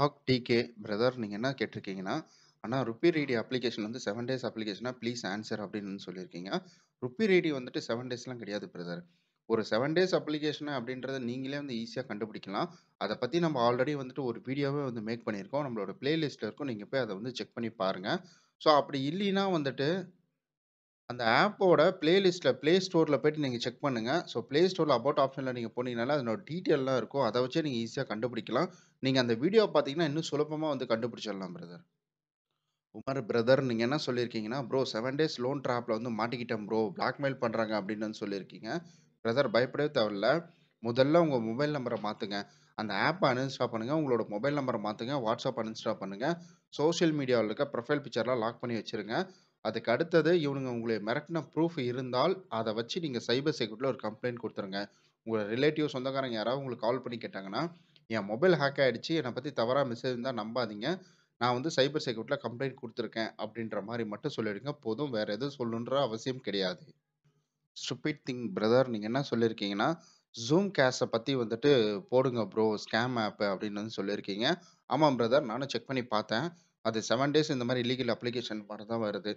Hack decay brother நீங்கள் என்ன கேட்டிருக்கீங்கன்னா, ஆனால் ருப்பி ரெய்டி அப்ளிகேஷன் வந்து செவன் டேஸ் அப்ளிகேஷனா ப்ளீஸ் ஆன்சர் அப்படின்னு சொல்லியிருக்கீங்க. ருப்பி ரெய்டி வந்துட்டு செவன் டேஸ்லாம் கிடையாது பிரதர். ஒரு செவன் டேஸ் அப்ளிகேஷனை அப்படின்றத நீங்களே வந்து ஈஸியாக கண்டுபிடிக்கலாம். அதை பற்றி நம்ம ஆல்ரெடி வந்துட்டு ஒரு வீடியோவே வந்து மேக் பண்ணியிருக்கோம். நம்மளோட பிளேலிஸ்ட்டில் இருக்கும். நீங்கள் போய் அதை வந்து செக் பண்ணி பாருங்கள் ஸோ அப்படி இல்லைன்னா வந்துட்டு அந்த ஆப்போட பிளேலிஸ்ட்டில ப்ளே ஸ்டோரில் போயிட்டு நீங்கள் செக் பண்ணுங்க. ஸோ ப்ளே ஸ்டோரில் அபவுட் ஆப்ஷனில் நீங்கள் போனீங்கனால அதனோட டீட்டெயிலாம் இருக்கும். அதை வச்சே நீங்கள் ஈஸியாக கண்டுபிடிக்கலாம். நீங்கள் அந்த வீடியோ பார்த்தீங்கன்னா, இன்னும் சுலபமாக வந்து கண்டுபிடிச்சிடலாம் பிரதர். உமர் பிரதர் நீங்கள் என்ன சொல்லியிருக்கீங்கன்னா, "ப்ரோ செவன் டேஸ் லோன் ட்ராப்பில் வந்து மாட்டிக்கிட்டேன் ப்ரோ. பிளாக்மெயில் பண்ணுறாங்க அப்படின்னு வந்து சொல்லியிருக்கீங்க. பிரதர் பயப்படவே தேவையில்ல. முதல்ல உங்கள் மொபைல் நம்பரை மாத்துங்க. அந்த ஆப்பை அன்இன்ஸ்டால் பண்ணுங்கள் உங்களோட மொபைல் நம்பரை மாத்துங்க. வாட்ஸ்அப் அன்இன்ஸ்டால் பண்ணுங்கள் சோஷியல் மீடியாவில் இருக்க ப்ரொஃபைல் பிக்சர்லாம் லாக் பண்ணி வச்சிருங்க. அதுக்கு அடுத்தது இவனுங்க உங்களை மிரட்டின ப்ரூஃப் இருந்தால் அதை வச்சு நீங்கள் சைபர் செக்யூரிட்டியில் ஒரு கம்ப்ளைண்ட் கொடுத்துருங்க உங்கள் ரிலேட்டிவ் சொந்தக்காரங்க யாராவது உங்களுக்கு கால் பண்ணி கேட்டாங்கன்னா என் மொபைல் ஹேக் ஆகிடுச்சு என்னை பற்றி தவறாக மெசேஜ் இருந்தால் நம்பாதீங்க நான் வந்து சைபர் செக்யூரிட்டியில் கம்ப்ளைண்ட் கொடுத்துருக்கேன் அப்படின்ற மாதிரி மட்டும் சொல்லிடுங்க போதும் வேறு எதுவும் சொல்லணுன்ற அவசியம் கிடையாது ஸ்டூபிட் திங் பிரதர் நீங்கள் என்ன சொல்லியிருக்கீங்கன்னா ஜூம் கேஷை பற்றி வந்துட்டு போடுங்க ப்ரோ ஸ்கேம் ஆப்பு அப்படின்னு வந்து சொல்லியிருக்கீங்க ஆமாம் பிரதர் நானும் செக் பண்ணி பார்த்தேன் அது செவன் டேஸ் இந்த மாதிரி இல்லீகல் அப்ளிகேஷன் மாதிரி தான் வருது.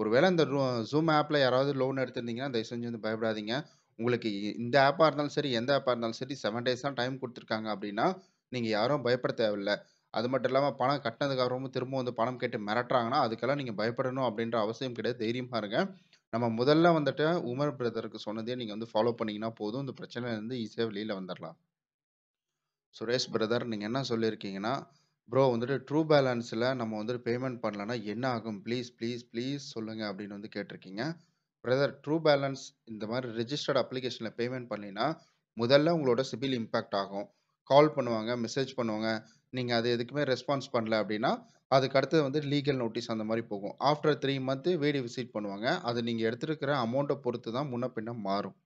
ஒருவேளை இந்த ரூ ஜூம் ஆப்பில் யாராவது லோன் எடுத்திருந்தீங்கன்னா, தயவு செஞ்சு வந்து பயப்படாதீங்க. உங்களுக்கு இந்த ஆப்பாக இருந்தாலும் சரி, எந்த ஆப்பாக இருந்தாலும் சரி, செவன் டேஸ் தான் டைம் கொடுத்துருக்காங்க அப்படின்னா நீங்கள் யாரும் பயப்பட தேவையில்ல. அது மட்டும் இல்லாமல் பணம் கட்டுனதுக்கப்புறமும் திரும்பவும் வந்து பணம் கேட்டு மிரட்டுறாங்கன்னா, அதுக்கெல்லாம் நீங்கள் பயப்படணும் அப்படின்ற அவசியம் கிடையாது. தைரியமாக இருங்க. நம்ம முதல்ல வந்துட்டு உமர் பிரதருக்கு சொன்னதே நீங்கள் வந்து ஃபாலோ பண்ணிங்கன்னா போதும். இந்த வந்து ஈஸியாக வெளியில் வந்துடலாம் சுரேஷ் பிரதர், நீங்கள் என்ன சொல்லியிருக்கீங்கன்னா ப்ரோ வந்துட்டு ட்ரூ பேலன்ஸில் நம்ம வந்துட்டு பேமெண்ட் பண்ணலன்னா என்ன ஆகும் ப்ளீஸ் ப்ளீஸ் ப்ளீஸ் சொல்லுங்கள் அப்படின்னு வந்து கேட்டிருக்கீங்க பிரதர் ட்ரூ பேலன்ஸ் இந்த மாதிரி ரெஜிஸ்டர்ட் அப்ளிகேஷனில் பேமெண்ட் பண்ணினா முதல்ல உங்களோட சிபில் இம்பேக்ட் ஆகும் கால் பண்ணுவாங்க மெசேஜ் பண்ணுவாங்க நீங்கள் அது எதுக்குமே ரெஸ்பான்ஸ் பண்ணல அப்படின்னா அதுக்கு அடுத்தது வந்து லீகல் நோட்டீஸ் அந்த மாதிரி போகும் ஆஃப்டர் த்ரீ மந்த்து வீடு விசிட் பண்ணுவாங்க அது நீங்கள் எடுத்துருக்கிற அமௌண்ட்டை பொறுத்து தான் முன்ன பின்ன மாறும்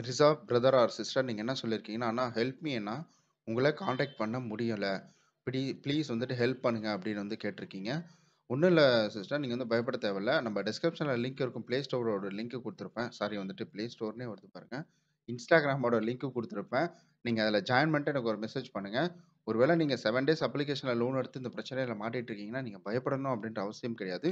மிர்சா பிரதர் ஆர் சிஸ்டர் நீங்கள் என்ன சொல்லியிருக்கீங்கன்னா ஆனால் ஹெல்ப் மீ உங்களை காண்டாக்ட் பண்ண முடியலை ப்ளீ ப்ளீஸ் வந்துட்டு ஹெல்ப் பண்ணுங்க அப்படின்னு வந்து கேட்டிருக்கீங்க. ஒன்றும் இல்லை சிஸ்டர். நீங்கள் வந்து பயப்பட தேவையில்ல. நம்ம டிஸ்கிரிப்ஷன்ல லிங்க் இருக்கும். ப்ளே ஸ்டோரோட லிங்க் கொடுத்துருப்பேன் சாரி வந்துட்டு ப்ளே ஸ்டோர்னே வருது பாருங்கள் இன்ஸ்டாகிராமோட லிங்க் கொடுத்துருப்பேன் நீங்கள் அதில் ஜாயின் பண்ணிட்டு எனக்கு ஒரு மெசேஜ் பண்ணுங்கள் ஒருவேளை நீங்கள் செவன் டேஸ் அப்ளிகேஷனில் லோன் எடுத்து இந்த பிரச்சனையில் மாட்டிகிட்ருக்கீங்கன்னா இருக்கீங்கன்னா, பயப்படணும் அப்படின்ற அவசியம் கிடையாது.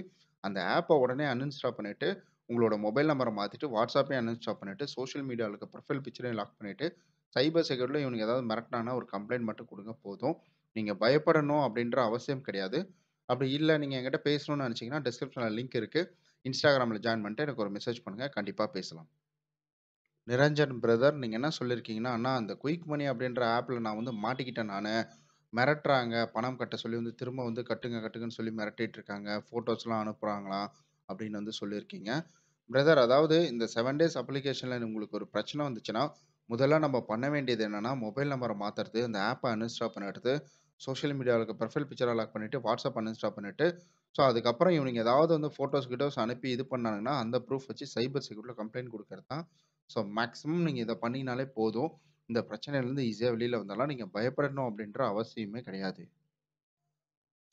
அந்த ஆப்பை உடனே அன்இன்ஸ்டால் பண்ணிவிட்டு உங்களோட மொபைல் நம்பரை மாற்றிட்டு வாட்ஸ்அப்பையும் அன்இன்ஸ்டால் பண்ணிவிட்டு சோஷியல் மீடியாவில் இருக்க ப்ரொஃபைல் பிக்சரையும் லாக் பண்ணிவிட்டு சைபர் செக்யூரிட்டியில் இவனுக்கு ஏதாவது மிரட்டுனான்னா ஒரு கம்ப்ளைண்ட் மட்டும் கொடுங்க போதும். நீங்கள் பயப்படணும் அப்படின்ற அவசியம் கிடையாது அப்படி இல்லை நீங்கள் என்கிட்ட பேசணும்னு நினச்சிங்கன்னா டிஸ்கிரிப்ஷனில் லிங்க் இருக்குது இன்ஸ்டாகிராமில் ஜாயின் பண்ணிட்டு எனக்கு ஒரு மெசேஜ் பண்ணுங்கள் கண்டிப்பாக பேசலாம் நிரஞ்சன் பிரதர் நீங்கள் என்ன சொல்லியிருக்கீங்கன்னா அண்ணா அந்த குயிக் மணி அப்படின்ற ஆப்பில் நான் வந்து மாட்டிக்கிட்டேன் நான் மிரட்டுறாங்க பணம் கட்ட சொல்லி வந்து திரும்ப வந்து கட்டுங்க கட்டுங்கன்னு சொல்லி மிரட்டிட்டு இருக்காங்க ஃபோட்டோஸ்லாம் அனுப்புகிறாங்களா அப்படின்னு வந்து சொல்லியிருக்கீங்க பிரதர் அதாவது இந்த செவன் டேஸ் அப்ளிகேஷனில் உங்களுக்கு ஒரு பிரச்சனை வந்துச்சுன்னா முதல்ல நம்ம பண்ண வேண்டியது என்னென்னா மொபைல் நம்பரை மாற்றுறது அந்த ஆப்பை அன்இன்ஸ்டால் பண்ணுறது சோஷியல் மீடியாவில் இருக்க ப்ரொஃபைல் பிக்சர லாக் பண்ணிவிட்டு வாட்ஸ்அப் அன்இன்ஸ்டால் பண்ணிட்டு, ஸோ அதுக்கப்புறம் இவனுங்க ஏதாவது வந்து ஃபோட்டோஸ், கிட்டோஸ் அனுப்பி இது பண்ணாங்கன்னா, அந்த ப்ரூஃப் வச்சு சைபர் செக்யூரிட்டியில் கம்ப்ளைண்ட் கொடுக்கறது தான். ஸோ மேக்ஸிமம் நீங்கள் இதை பண்ணீங்கனாலே போதும். இந்த பிரச்சனையிலேருந்து ஈஸியாக வெளியில் வந்தாலும் நீங்கள் பயப்படணும் அப்படின்ற அவசியமே கிடையாது.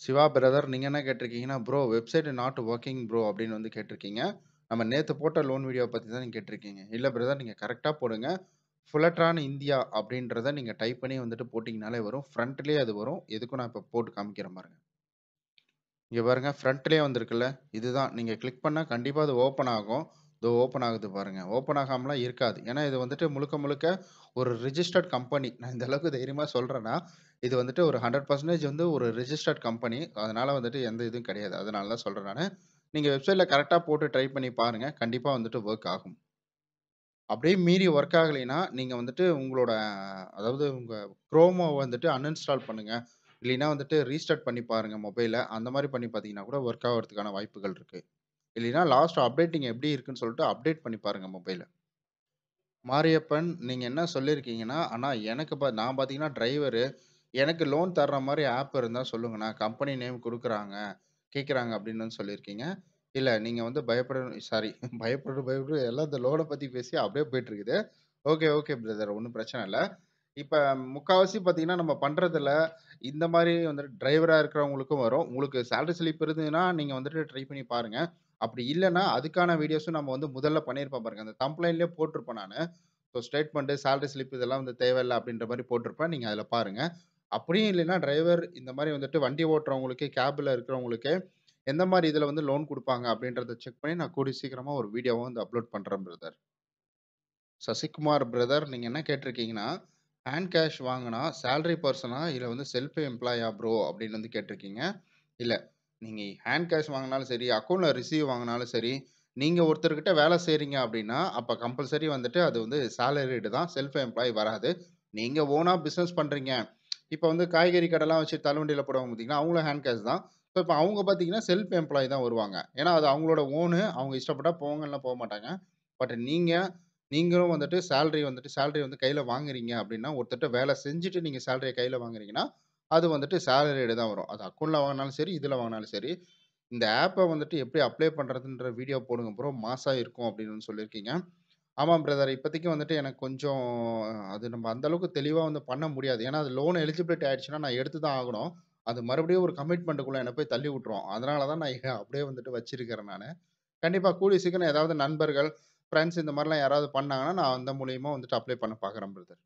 சிவா பிரதர் நீங்கள் என்ன கேட்டிருக்கீங்கன்னா, "bro website not working bro" அப்படின்னு வந்து கேட்டிருக்கீங்க. நம்ம நேற்று போட்ட லோன் வீடியோவை பற்றி தான் நீங்கள் கேட்டிருக்கீங்க. இல்லை பிரதர் நீங்கள் கரெக்டாக போடுங்க. ஃபுல்லட்ரான் இந்தியா அப்படின்றத நீங்கள் டைப் பண்ணி வந்துட்டு போட்டிங்கனாலே வரும். ஃப்ரண்ட்லேயே அது வரும். எதுக்கும் நான் இப்போ போட்டு காமிக்கிறேன் பாருங்க. இங்கே பாருங்க ஃப்ரண்ட்லேயே வந்திருக்குல்ல. இதுதான். நீங்கள் கிளிக் பண்ணால் கண்டிப்பாக அது ஓப்பன் ஆகும். இதோ ஓப்பன் ஆகுது பாருங்கள் ஓப்பன் ஆகாமலாம் இருக்காது. ஏன்னா இது வந்துட்டு முழுக்க முழுக்க ஒரு ரிஜிஸ்டர்ட் கம்பெனி. நான் இந்த அளவுக்கு சொல்கிறேன்னா இது வந்துட்டு ஒரு ஹண்ட்ரட் பர்சன்டேஜ் வந்து ஒரு ரிஜிஸ்டர்ட் கம்பெனி. அதனால் வந்துட்டு எந்த இதுவும் கிடையாது. அதனால தான் சொல்கிறேன் நான் நீங்கள் வெப்சைட்டில் கரெக்டாக போட்டு ட்ரை பண்ணி பாருங்கள் கண்டிப்பாக வந்துட்டு ஒர்க் ஆகும். அப்படியே மீறி ஒர்க் ஆகலைன்னா, நீங்க வந்துட்டு உங்களோட அதாவது உங்க குரோம வந்துட்டு அன்இன்ஸ்டால் பண்ணுங்க. இல்லைன்னா வந்துட்டு ரீஸ்டார்ட் பண்ணி பாருங்க மொபைல. அந்த மாதிரி பண்ணி பார்த்தீங்கன்னா கூட ஒர்க் ஆகிறதுக்கான வாய்ப்புகள் இருக்கு. இல்லைன்னா லாஸ்ட் அப்டேட்டிங் எப்படி இருக்குன்னு சொல்லிட்டு அப்டேட் பண்ணி பாருங்க மொபைல. மாரியப்பன், நீங்க என்ன சொல்லியிருக்கீங்கன்னா, ஆனா எனக்கு பா நான் பார்த்தீங்கன்னா டிரைவரு. எனக்கு லோன் தர்ற மாதிரி ஆப் இருந்தா சொல்லுங்கண்ணா. கம்பெனி நேம் கொடுக்குறாங்க கேட்குறாங்க அப்படின்னு சொல்லியிருக்கீங்க. இல்ல, நீங்க வந்து பயப்படணும் சாரி பயப்பட பயப்பட எல்லாம் இந்த லோனை பத்தி பேசி அப்படியே போயிட்டுருக்குது. Okay, okay brother. ஒண்ணும் பிரச்சனை இல்ல. இப்ப முக்காவாசி பார்த்தீங்கன்னா, நம்ம பண்றதில இந்த மாதிரி வந்துட்டு டிரைவரா இருக்கிறவங்களுக்கும் வரும். உங்களுக்கு சேலரி ஸ்லிப் இருந்ததுன்னா, நீங்க வந்துட்டு ட்ரை பண்ணி பாருங்க. அப்படி இல்லைன்னா அதுக்கான வீடியோஸும் நம்ம வந்து முதல்ல பண்ணியிருப்பேன் பாருங்க. அந்த கம்ப்ளைண்ட்லேயே போட்டிருப்பேன் நானு. ஸோ ஸ்டேட்மெண்ட், சேலரி ஸ்லிப் இதெல்லாம் வந்து தேவையில்ல அப்படின்ற மாதிரி போட்டிருப்பேன். நீங்க அதில் பாருங்க. அப்படியும் இல்லைன்னா, டிரைவர் இந்த மாதிரி வந்துட்டு வண்டி ஓட்டுறவங்களுக்கு, கேப்ல இருக்கிறவங்களுக்கு எந்த மாதிரி இதில் வந்து லோன் கொடுப்பாங்க அப்படின்றத செக் பண்ணி, நான் கூடி சீக்கிரமாக ஒரு வீடியோவை வந்து அப்லோட் பண்ணுறேன் பிரதர். சசிகுமார் பிரதர் நீங்கள் என்ன கேட்டிருக்கீங்கன்னா, ஹேண்ட் கேஷ் வாங்கினா சேலரி பர்சனாக இதில் வந்து செல்ஃப் எம்ப்ளாயா ப்ரோ? அப்படின்னு வந்து கேட்டிருக்கீங்க. இல்லை நீங்கள் ஹேண்ட் கேஷ் வாங்கினாலும் சரி, அக்கௌண்ட்டில் ரிசீவ் வாங்கினாலும் சரி, நீங்கள் ஒருத்தர்கிட்ட வேலை செய்கிறீங்க அப்படின்னா, அப்போ கம்பல்சரி வந்துட்டு அது வந்து சேலரிடு தான். செல்ஃப் எம்ப்ளாயி வராது. நீங்கள் ஓனாக பிஸ்னஸ் பண்ணுறீங்க இப்போ வந்து காய்கறி கடைலாம் வச்சு தள்ளுவண்டியில் போடுவாங்க பார்த்தீங்கன்னா அவங்களும் ஹேண்ட் கேஷ் தான். ஸோ இப்போ அவங்க பார்த்தீங்கன்னா செல்ஃப் எம்ப்ளாய் தான் வருவாங்க. ஏன்னா, அது அவங்களோட ஓனு. அவங்க இஷ்டப்பட்டால் போவாங்கலாம் போக மாட்டாங்க பட் நீங்கள் நீங்களும் வந்துட்டு சேலரி வந்துட்டு சேலரி வந்து கையில் வாங்குறீங்க அப்படின்னா, ஒருத்தட்ட வேலை செஞ்சுட்டு நீங்கள் சேலரியை கையில் வாங்குறீங்கன்னா, அது வந்துட்டு சேலரியில தான் வரும். அது அக்கௌண்ட்டில் வாங்கினாலும் சரி, இதில் வாங்கினாலும் சரி. இந்த ஆப்பை வந்துட்டு எப்படி அப்ளை பண்ணுறதுன்ற வீடியோ போடுங்க ப்ரோ. மாசாக இருக்கும் அப்படின்னு வந்து சொல்லியிருக்கீங்க. ஆமாம் பிரதர். இப்போதைக்கு வந்துட்டு எனக்கு கொஞ்சம் அது நம்ம அந்தளவுக்கு தெளிவாக வந்து பண்ண முடியாது. ஏன்னா, அது லோன் எலிஜிபிலிட்டி ஆகிடுச்சுன்னா நான் எடுத்து தான் ஆகணும். அது மறுபடியும் ஒரு கமிட்மெண்ட்டுக்குள்ள என்ன போய் தள்ளி விட்டுரும். அதனால தான் நான் அப்படியே வந்துட்டு வச்சிருக்கிறேன் நானு. கண்டிப்பா கூடிய சீக்கிரம் ஏதாவது நண்பர்கள், ஃப்ரெண்ட்ஸ் இந்த மாதிரிலாம் யாராவது பண்ணாங்கன்னா, நான் அந்த மூலியமா வந்துட்டு அப்ளை பண்ண பார்க்குறேன் பிரதர்.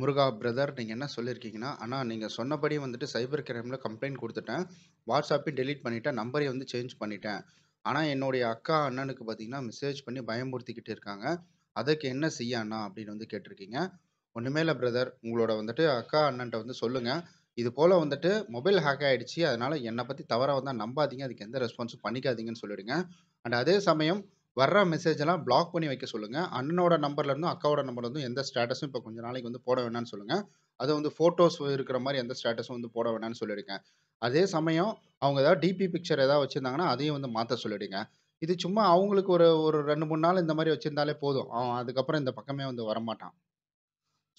முருகா பிரதர் நீங்க என்ன சொல்லியிருக்கீங்கன்னா, ஆனா நீங்க சொன்னபடி வந்துட்டு சைபர் கிரைமில் கம்ப்ளைண்ட் கொடுத்துட்டேன் வாட்ஸ்அப்பையும் டெலீட் பண்ணிட்டேன். நம்பரையும் வந்து சேஞ்ச் பண்ணிட்டேன். ஆனா என்னுடைய அக்கா, அண்ணனுக்கு பார்த்தீங்கன்னா மெசேஜ் பண்ணி பயமுறுத்திக்கிட்டு இருக்காங்க. அதுக்கு என்ன செய்ய அண்ணா? அப்படின்னு வந்து கேட்டிருக்கீங்க. ஒன்றுமே இல்லை பிரதர். உங்களோட வந்துட்டு அக்கா, அண்ணன்ட்ட வந்து சொல்லுங்க. இது போல வந்துட்டு மொபைல் ஹேக் ஆயிடுச்சு. அதனால என்ன பத்தி தவறா வந்தா நம்பாதீங்க. அதுக்கு எந்த ரெஸ்பான்ஸும் பண்ணிக்காதீங்கன்னு சொல்லிடுங்க. அண்ட் அதே சமயம் வர்ற மெசேஜ் எல்லாம் பிளாக் பண்ணி வைக்க சொல்லுங்க. அண்ணனோட நம்பர்ல இருந்தும், அக்காவோட நம்பர்ல இருந்தும் எந்த ஸ்டேட்டஸும் இப்போ கொஞ்சம் நாளைக்கு வந்து போட வேணாம்னு சொல்லுங்க. அது வந்து ஃபோட்டோஸ் இருக்கிற மாதிரி எந்த ஸ்டேட்டஸும் வந்து போட வேணாம்னு சொல்லிடுங்க. அதே சமயம் அவங்க ஏதாவது டிபி பிக்சர் ஏதாவது வச்சிருந்தாங்கன்னா, அதையும் வந்து மாத்த சொல்லிடுங்க. இது சும்மா அவங்களுக்கு ஒரு ஒரு ரெண்டு மூணு நாள் இந்த மாதிரி வச்சிருந்தாலே போதும். அவன் அதுக்கப்புறம் இந்த பக்கமே வந்து வரமாட்டான்.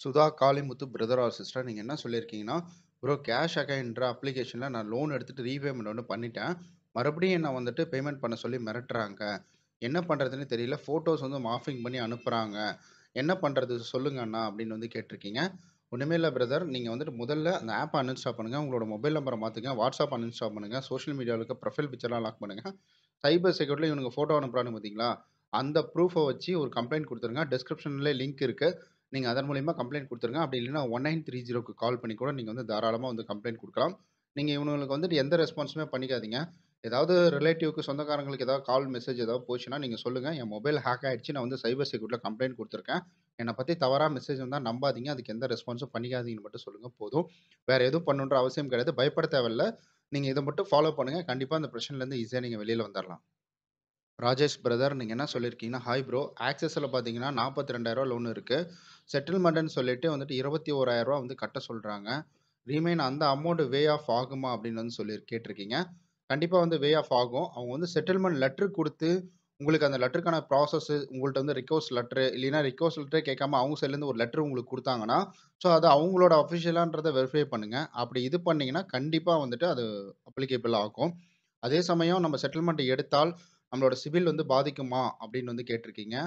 Sudha Kalimuthu brother or sister நீங்கள் என்ன சொல்லியிருக்கீங்கன்னா ப்ரோ கேஷ் அகைன்ற அப்ளிகேஷனில் நான் லோன் எடுத்துகிட்டு ரீபேமெண்ட் ஒன்று பண்ணிட்டேன் மறுபடியும் என்னை வந்துட்டு பேமெண்ட் பண்ண சொல்லி மிரட்டுறாங்க என்ன பண்ணுறதுன்னு தெரியல ஃபோட்டோஸ் வந்து மாஃபிங் பண்ணி அனுப்புகிறாங்க என்ன பண்ணுறது சொல்லுங்க அண்ணா அப்படின்னு வந்து கேட்டிருக்கீங்க ஒன்றுமே இல்லை பிரதர் நீங்கள் வந்துட்டு முதல்ல அந்த ஆப் அன்இன்ஸ்டால் பண்ணுங்கள் உங்களோட மொபைல் நம்பரை மாற்றுங்க வாட்ஸ்அப் அன்இன்ஸ்டால் பண்ணுங்கள் சோஷியல் மீடியாவுக்கு ப்ரொஃபைல் பிக்சர்லாம் லாக் பண்ணுங்கள் சைபர் செக்யூரிட்டியில் இவனுக்கு ஃபோட்டோ அனுப்புகிறான்னு பார்த்தீங்களா அந்த ப்ரூஃபை வச்சு ஒரு கம்ப்ளைண்ட் கொடுத்துருங்க டிஸ்கிரிப்ஷனில் லிங்க் இருக்குது நீங்கள் அதன் மூலிமா கம்ப்ளைண்ட் கொடுத்துருங்க அப்படி இல்லைன்னா ஒன் த்ரீ ஜீரோக்கு கால் பண்ணி கூட நீங்கள் வந்து தாராளமாக வந்து கம்ப்ளைண்ட் கொடுக்கலாம் நீங்கள் இவங்களுக்கு வந்துட்டு எந்த ரெஸ்பான்ஸுமே பண்ணிக்காதீங்க. ஏதாவது ரிலேட்டிவ்க்கு, சொந்தக்காரங்களுக்கு ஏதாவது கால், மெசேஜ் ஏதாவது போச்சுன்னா நீங்கள் சொல்லுங்கள் என் மொபைல் ஹேக் ஆகிடுச்சு நான் வந்து சைபர் செக்யூரிட்டியில் கம்ப்ளைண்ட் கொடுத்துருக்கேன் என்னை பற்றி தவறாக மெசேஜ் வந்தால் நம்பாதீங்க. அதுக்கு எந்த ரெஸ்பான்ஸும் பண்ணிக்காதீங்கன்னு மட்டும் சொல்லுங்கள் போதும். வேறு எதுவும் பண்ணணுன்ற அவசியம் கிடையாது. பயப்பட தேவையில்லை நீங்கள் இதை மட்டும் ஃபாலோ பண்ணுங்கள் கண்டிப்பாக அந்த பிரச்சனையிலேருந்து ஈஸியாக நீங்கள் வெளியில் வந்துடலாம் ராஜேஷ் பிரதர் நீங்கள் என்ன சொல்லியிருக்கீங்கன்னா ஹாய் ப்ரோ ஆக்சஸில் பார்த்தீங்கன்னா நாற்பத்தி ரெண்டாயிரூவா லோன் இருக்குது செட்டில்மெண்ட்டுன்னு சொல்லிட்டு வந்துட்டு இருபத்தி ஓராயிரரூவா வந்து கட்ட சொல்கிறாங்க ரீமெயின் அந்த அமௌண்ட்டு வே ஆஃப் ஆகுமா அப்படின்னு வந்து சொல்லி கேட்டிருக்கீங்க கண்டிப்பாக வந்து வே ஆஃப் ஆகும் அவங்க வந்து செட்டில்மெண்ட் லெட்ரு கொடுத்து உங்களுக்கு அந்த லெட்டருக்கான ப்ராசஸ்ஸு உங்கள்கிட்ட வந்து ரிக்வஸ்ட் லெட்ரு இல்லைன்னா ரிக்வஸ்ட் லெட்டரே கேட்காம அவங்க சைட்லேருந்து ஒரு லெட்ரு உங்களுக்கு கொடுத்தாங்கன்னா ஸோ அது அவங்களோட அஃபிஷியலான்றதை வெரிஃபை பண்ணுங்கள் அப்படி இது பண்ணிங்கன்னா கண்டிப்பாக வந்துட்டு அது அப்ளிகேபிள் ஆகும் அதே சமயம் நம்ம செட்டில்மெண்ட் எடுத்தால் நம்மளோட சிவில் வந்து பாதிக்குமா? அப்படின்னு வந்து கேட்டிருக்கீங்க.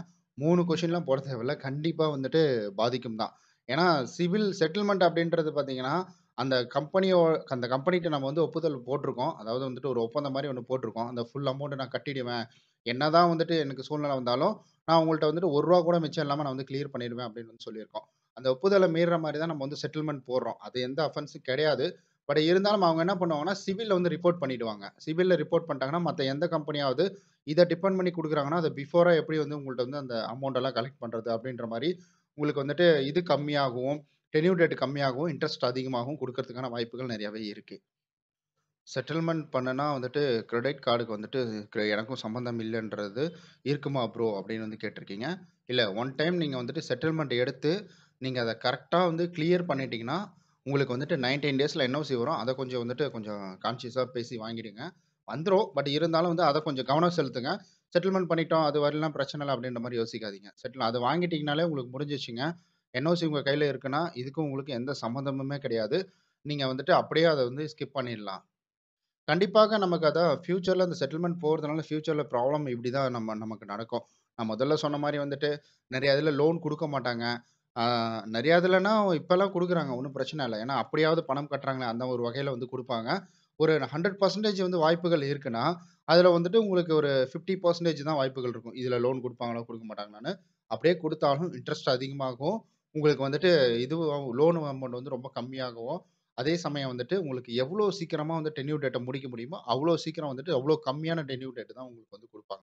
மூணு கொஷின்லாம் போட தேவையில்ல. கண்டிப்பா வந்துட்டு பாதிக்கும் தான். ஏன்னா சிவில் செட்டில்மெண்ட் அப்படின்றது பார்த்தீங்கன்னா, அந்த கம்பெனியோ அந்த கம்பெனிகிட்ட நம்ம வந்து ஒப்புதல் போட்டிருக்கோம். அதாவது வந்துட்டு ஒரு ஒப்பந்தம் மாதிரி ஒண்ணு போட்டிருக்கோம். அந்த ஃபுல் அமௌண்ட் நான் கட்டிடுவேன். என்னதான் வந்துட்டு எனக்கு சூழ்நிலை வந்தாலும், நான் உங்கள்ட்ட வந்துட்டு ஒரு ரூபா கூட மிச்சம் இல்லாம நான் வந்து கிளியர் பண்ணிடுவேன் அப்படின்னு வந்து சொல்லியிருக்கோம். அந்த ஒப்புதலை மீற மாதிரி தான் நம்ம வந்து செட்டில்மெண்ட் போடுறோம். அது எந்த அஃபென்ஸும் கிடையாது. பட் இருந்தாலும் அவங்க என்ன பண்ணுவாங்கன்னா, சிவில வந்து ரிப்போர்ட் பண்ணிடுவாங்க. சிவில்ல ரிப்போர்ட் பண்ணிட்டாங்கன்னா, மத்த எந்த கம்பெனியாவது இதை டிபெண்ட் பண்ணி கொடுக்குறாங்கன்னா அதை பிஃபோராக எப்படி வந்து உங்கள்ட்ட வந்து அந்த அமௌண்ட்டெல்லாம் கலெக்ட் பண்ணுறது அப்படின்ற மாதிரி உங்களுக்கு வந்துட்டு இது கம்மியாகவும், டெனியூ டேட் கம்மியாகவும், இன்ட்ரெஸ்ட் அதிகமாகவும் கொடுக்கறதுக்கான வாய்ப்புகள் நிறையாவே இருக்குது செட்டில்மெண்ட் பண்ணனா வந்துட்டு கிரெடிட் கார்டுக்கு வந்துட்டு க எனக்கும் சம்மந்தம் இல்லைன்றது இருக்குமா ப்ரோ? அப்படின்னு வந்து கேட்டிருக்கீங்க. இல்லை ஒன் டைம் நீங்கள் வந்துட்டு செட்டில்மெண்ட் எடுத்து, நீங்கள் அதை கரெக்டாக வந்து கிளியர் பண்ணிட்டீங்கன்னா, உங்களுக்கு வந்துட்டு டேஸில் என்ன என்ஓசி வரும். அதை கொஞ்சம் வந்துட்டு கொஞ்சம் கான்ஷியஸா பேசி வாங்கிடுங்க. வந்துடும் பட் இருந்தாலும் வந்து அதை கொஞ்சம் கவனம் செலுத்துங்க செட்டில்மெண்ட் பண்ணிட்டோம் அது வரலாம் பிரச்சனை இல்லை அப்படின்ற மாதிரி யோசிக்காதீங்க செட்டில் அதை வாங்கிட்டீங்கனாலே உங்களுக்கு முடிஞ்சிச்சுங்க என்ஓசி உங்கள் கையில் இருக்குன்னா இதுக்கும் உங்களுக்கு எந்த சம்மந்தமுமே கிடையாது நீங்கள் வந்துட்டு அப்படியே அதை வந்து ஸ்கிப் பண்ணிடலாம் கண்டிப்பாக நமக்கு அதான் ஃப்யூச்சரில் அந்த செட்டில்மெண்ட் போகிறதுனால ஃப்யூச்சரில் ப்ராப்ளம் இப்படி தான் நம்ம நமக்கு நடக்கும் நான் முதல்ல சொன்ன மாதிரி வந்துட்டு நிறைய இதில் லோன் கொடுக்க மாட்டாங்க நிறையா இதில்னா இப்போல்லாம் கொடுக்குறாங்க ஒன்றும் பிரச்சனை இல்லை ஏன்னா அப்படியாவது பணம் கட்டுறாங்களே அந்த ஒரு வகையில் வந்து கொடுப்பாங்க ஒரு பர்சன்டேஜ் வந்து வாய்ப்புகள் இருக்குன்னா, அதுல வந்துட்டு உங்களுக்கு ஒரு பர்சன்டேஜ் தான் வாய்ப்புகள் இருக்கும். இதுல லோன் கொடுப்பாங்களோ கொடுக்க மாட்டாங்களான்னு. அப்படியே கொடுத்தாலும் இன்ட்ரெஸ்ட் அதிகமாகும். உங்களுக்கு வந்துட்டு இதுவும் லோன் அமௌண்ட் வந்து ரொம்ப கம்மியாகவும், அதே சமயம் வந்துட்டு உங்களுக்கு எவ்வளோ சீக்கிரமா வந்து டென்யூ டேட்டை முடிக்க முடியுமோ, அவ்வளோ சீக்கிரம் வந்துட்டு அவ்வளோ கம்மியான டென்யூர் டேட்டு தான் உங்களுக்கு வந்து கொடுப்பாங்க